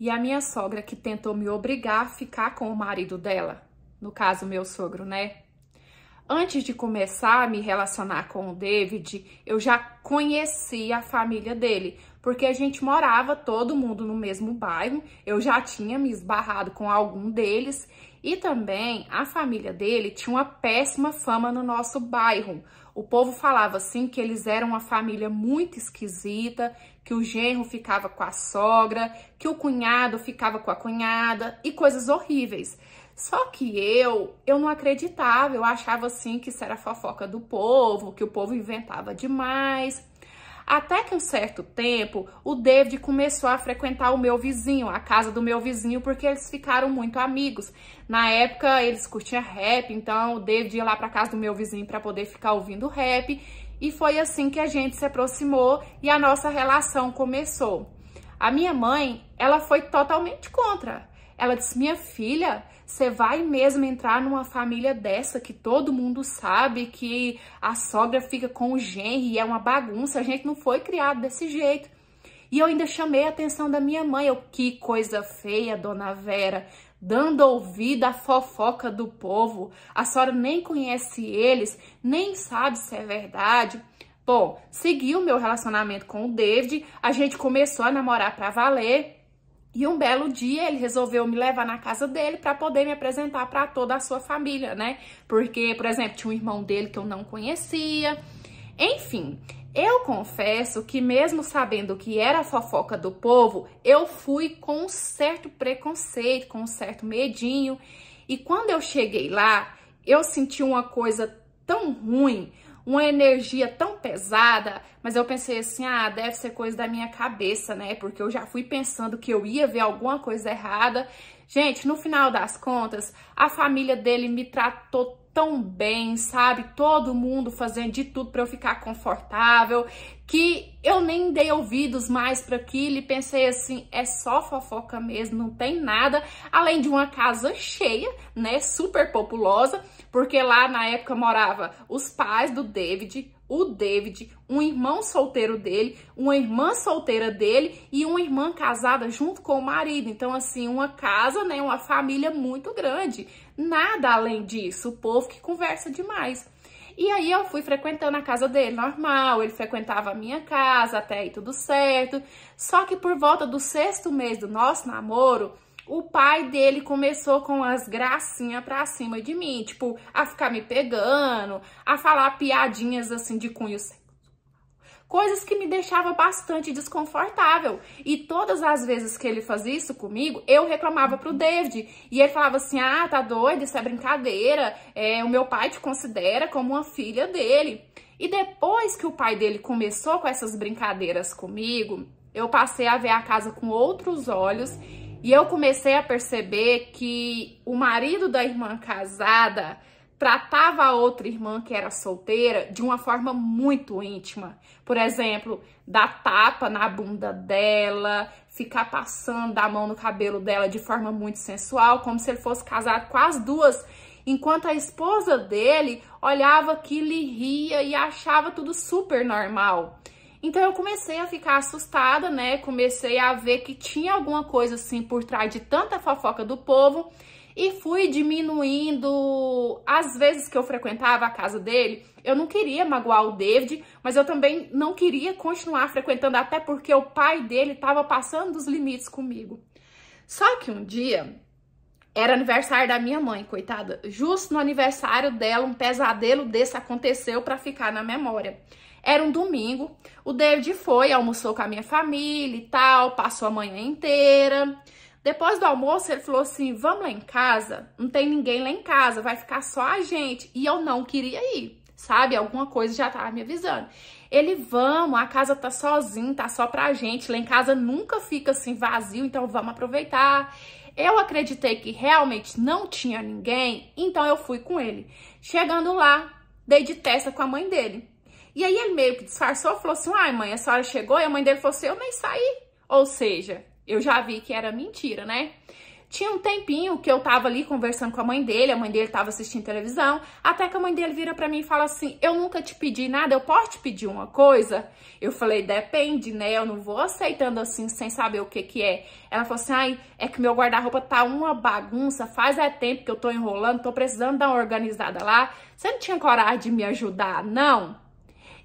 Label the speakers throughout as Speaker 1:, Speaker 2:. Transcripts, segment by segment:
Speaker 1: E a minha sogra que tentou me obrigar a ficar com o marido dela, no caso meu sogro, né? Antes de começar a me relacionar com o David, eu já conhecia a família dele, porque a gente morava todo mundo no mesmo bairro, eu já tinha me esbarrado com algum deles, e também a família dele tinha uma péssima fama no nosso bairro. O povo falava assim que eles eram uma família muito esquisita, que o genro ficava com a sogra, que o cunhado ficava com a cunhada e coisas horríveis. Só que eu, eu não acreditava, eu achava assim que isso era fofoca do povo, que o povo inventava demais. Até que um certo tempo, o David começou a frequentar o meu vizinho, a casa do meu vizinho, porque eles ficaram muito amigos. Na época, eles curtiam rap, então o David ia lá para casa do meu vizinho para poder ficar ouvindo rap, e foi assim que a gente se aproximou e a nossa relação começou. A minha mãe, ela foi totalmente contra. Ela disse: Minha filha, você vai mesmo entrar numa família dessa que todo mundo sabe que a sogra fica com o genro e é uma bagunça. A gente não foi criado desse jeito. E eu ainda chamei a atenção da minha mãe. Eu, que coisa feia, dona Vera, dando ouvido à fofoca do povo. A senhora nem conhece eles, nem sabe se é verdade. Bom, segui o meu relacionamento com o David, a gente começou a namorar para valer. E um belo dia ele resolveu me levar na casa dele para poder me apresentar para toda a sua família, né? Porque, por exemplo, tinha um irmão dele que eu não conhecia. Enfim, eu confesso que mesmo sabendo que era fofoca do povo, eu fui com um certo preconceito, com um certo medinho. E quando eu cheguei lá, eu senti uma coisa tão ruim, uma energia tão pesada, mas eu pensei assim, ah, deve ser coisa da minha cabeça, né? Porque eu já fui pensando que eu ia ver alguma coisa errada. Gente, no final das contas, a família dele me tratou tão bem, sabe? Todo mundo fazendo de tudo para eu ficar confortável, que eu nem dei ouvidos mais para aquilo e pensei assim, é só fofoca mesmo, não tem nada, além de uma casa cheia, né, super populosa, porque lá na época morava os pais do David, o David, um irmão solteiro dele, uma irmã solteira dele e uma irmã casada junto com o marido. Então, assim, uma casa, né, uma família muito grande nada além disso, o povo que conversa demais. E aí eu fui frequentando a casa dele, normal, ele frequentava a minha casa, até aí tudo certo. Só que por volta do sexto mês do nosso namoro, o pai dele começou com as gracinhas pra cima de mim, tipo, a ficar me pegando, a falar piadinhas assim de cunho coisas que me deixava bastante desconfortável. E todas as vezes que ele fazia isso comigo, eu reclamava pro David. E ele falava assim: ah, tá doido, isso é brincadeira, é, o meu pai te considera como uma filha dele. E depois que o pai dele começou com essas brincadeiras comigo, eu passei a ver a casa com outros olhos e eu comecei a perceber que o marido da irmã casada tratava a outra irmã que era solteira de uma forma muito íntima. Por exemplo, dar tapa na bunda dela, ficar passando a mão no cabelo dela de forma muito sensual, como se ele fosse casado com as duas, enquanto a esposa dele olhava que lhe ria e achava tudo super normal. Então eu comecei a ficar assustada, né? Comecei a ver que tinha alguma coisa assim por trás de tanta fofoca do povo e fui diminuindo as vezes que eu frequentava a casa dele. Eu não queria magoar o David, mas eu também não queria continuar frequentando, até porque o pai dele estava passando os limites comigo. Só que um dia era aniversário da minha mãe, coitada. Justo no aniversário dela, um pesadelo desse aconteceu para ficar na memória. Era um domingo, o David foi, almoçou com a minha família e tal, passou a manhã inteira. Depois do almoço, ele falou assim: vamos lá em casa? Não tem ninguém lá em casa, vai ficar só a gente. E eu não queria ir, sabe? Alguma coisa já tava me avisando. Ele, vamos, a casa tá sozinha, tá só pra gente. Lá em casa nunca fica assim vazio, então vamos aproveitar. Eu acreditei que realmente não tinha ninguém, então eu fui com ele. Chegando lá, dei de testa com a mãe dele. E aí ele meio que disfarçou, falou assim: ai, mãe, a senhora chegou? E a mãe dele falou assim: eu nem saí. Ou seja, eu já vi que era mentira, né? Tinha um tempinho que eu tava ali conversando com a mãe dele, a mãe dele tava assistindo televisão, até que a mãe dele vira para mim e fala assim: "Eu nunca te pedi nada, eu posso te pedir uma coisa?" Eu falei: "Depende, né? Eu não vou aceitando assim sem saber o que que é." Ela falou assim: "Ai, é que meu guarda-roupa tá uma bagunça, faz é tempo que eu tô enrolando, tô precisando dar uma organizada lá. Você não tinha coragem de me ajudar, não?"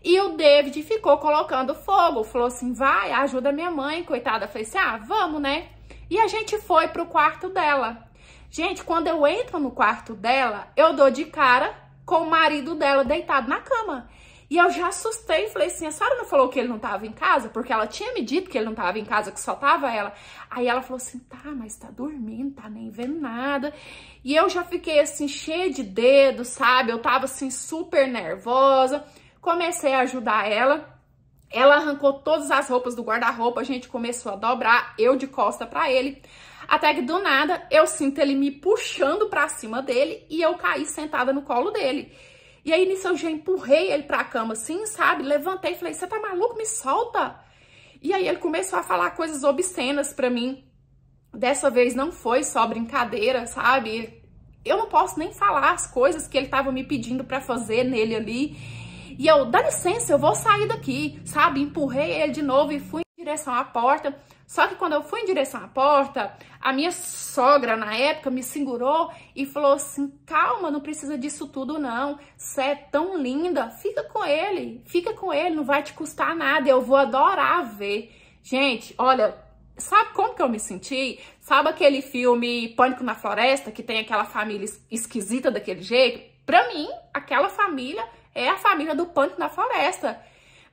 Speaker 1: E o David ficou colocando fogo, falou assim, vai, ajuda minha mãe, coitada. falei assim, ah, vamos, né? E a gente foi pro quarto dela. Gente, quando eu entro no quarto dela, eu dou de cara com o marido dela deitado na cama. E eu já assustei, e falei assim, a senhora não falou que ele não tava em casa? Porque ela tinha me dito que ele não tava em casa, que só tava ela. Aí ela falou assim, tá, mas tá dormindo, tá nem vendo nada. E eu já fiquei assim, cheia de dedo, sabe? Eu tava assim, super nervosa comecei a ajudar ela. Ela arrancou todas as roupas do guarda-roupa, a gente começou a dobrar, eu de costa para ele. Até que do nada eu sinto ele me puxando para cima dele e eu caí sentada no colo dele. E aí nisso eu já empurrei ele pra cama assim, sabe? Levantei e falei: "Você tá maluco? Me solta!" E aí ele começou a falar coisas obscenas para mim. Dessa vez não foi só brincadeira, sabe? Eu não posso nem falar as coisas que ele tava me pedindo para fazer nele ali. E eu, dá licença, eu vou sair daqui, sabe? Empurrei ele de novo e fui em direção à porta. Só que quando eu fui em direção à porta, a minha sogra, na época, me segurou e falou assim, calma, não precisa disso tudo não, você é tão linda, fica com ele, fica com ele, não vai te custar nada, eu vou adorar ver. Gente, olha, sabe como que eu me senti? Sabe aquele filme Pânico na Floresta, que tem aquela família esquisita daquele jeito? Pra mim, aquela família é a família do pânico na floresta.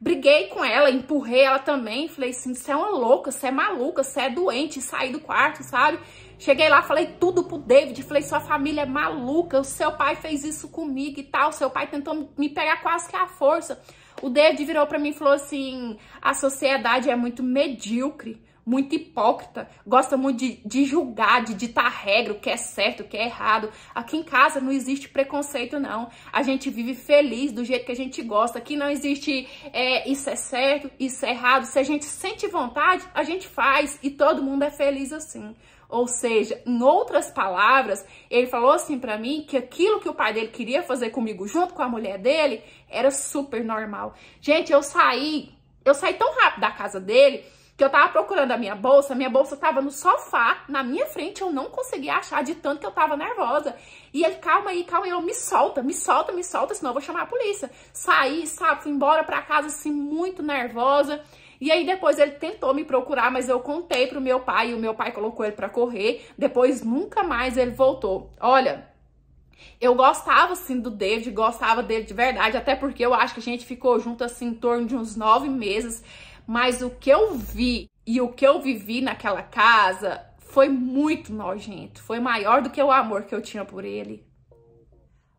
Speaker 1: Briguei com ela, empurrei ela também. Falei assim: você é uma louca, você é maluca, você é doente. Saí do quarto, sabe? Cheguei lá, falei tudo pro David. Falei: sua família é maluca, o seu pai fez isso comigo e tal. Seu pai tentou me pegar quase que à força. O David virou pra mim e falou assim: a sociedade é muito medíocre muito hipócrita, gosta muito de, de julgar, de ditar regra, o que é certo, o que é errado. Aqui em casa não existe preconceito, não. A gente vive feliz do jeito que a gente gosta. Aqui não existe é, isso é certo, isso é errado. Se a gente sente vontade, a gente faz e todo mundo é feliz assim. Ou seja, em outras palavras, ele falou assim para mim que aquilo que o pai dele queria fazer comigo junto com a mulher dele era super normal. Gente, eu saí, eu saí tão rápido da casa dele que eu tava procurando a minha bolsa, minha bolsa tava no sofá, na minha frente, eu não conseguia achar de tanto que eu tava nervosa. E ele, calma aí, calma aí, eu, me solta, me solta, me solta, senão eu vou chamar a polícia. Saí, sabe, fui embora pra casa, assim, muito nervosa. E aí depois ele tentou me procurar, mas eu contei pro meu pai, e o meu pai colocou ele pra correr. Depois nunca mais ele voltou. Olha, eu gostava, assim, do David, gostava dele de verdade, até porque eu acho que a gente ficou junto, assim, em torno de uns nove meses. Mas o que eu vi e o que eu vivi naquela casa foi muito nojento. Foi maior do que o amor que eu tinha por ele.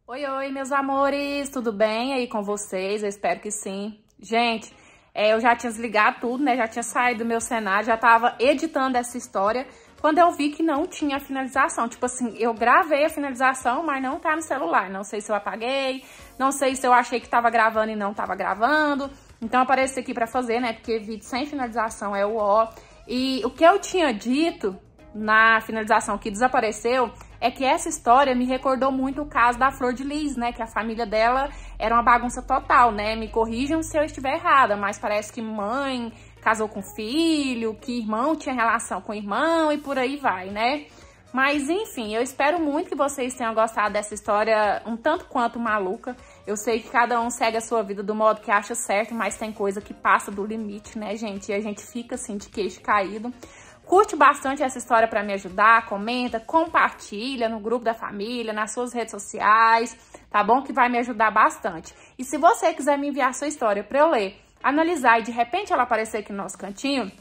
Speaker 1: Oi, oi, meus amores, tudo bem aí com vocês? Eu espero que sim. Gente, é, eu já tinha desligado tudo, né? Já tinha saído do meu cenário, já tava editando essa história quando eu vi que não tinha finalização. Tipo assim, eu gravei a finalização, mas não tá no celular. Não sei se eu apaguei, não sei se eu achei que tava gravando e não tava gravando. Então aparece aqui para fazer, né? Porque vídeo sem finalização é o O. E o que eu tinha dito na finalização que desapareceu é que essa história me recordou muito o caso da Flor de Lis, né? Que a família dela era uma bagunça total, né? Me corrijam se eu estiver errada, mas parece que mãe casou com filho, que irmão tinha relação com irmão e por aí vai, né? Mas enfim, eu espero muito que vocês tenham gostado dessa história um tanto quanto maluca. Eu sei que cada um segue a sua vida do modo que acha certo, mas tem coisa que passa do limite, né, gente? E a gente fica assim de queixo caído. Curte bastante essa história para me ajudar, comenta, compartilha no grupo da família, nas suas redes sociais, tá bom? Que vai me ajudar bastante. E se você quiser me enviar sua história para eu ler, analisar e de repente ela aparecer aqui no nosso cantinho,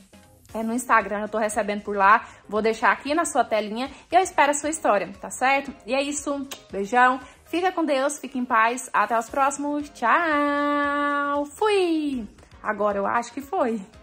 Speaker 1: é no Instagram, eu tô recebendo por lá, vou deixar aqui na sua telinha e eu espero a sua história, tá certo? E é isso, beijão, Fica com Deus, fique em paz. Até os próximos. Tchau! Fui! Agora eu acho que foi.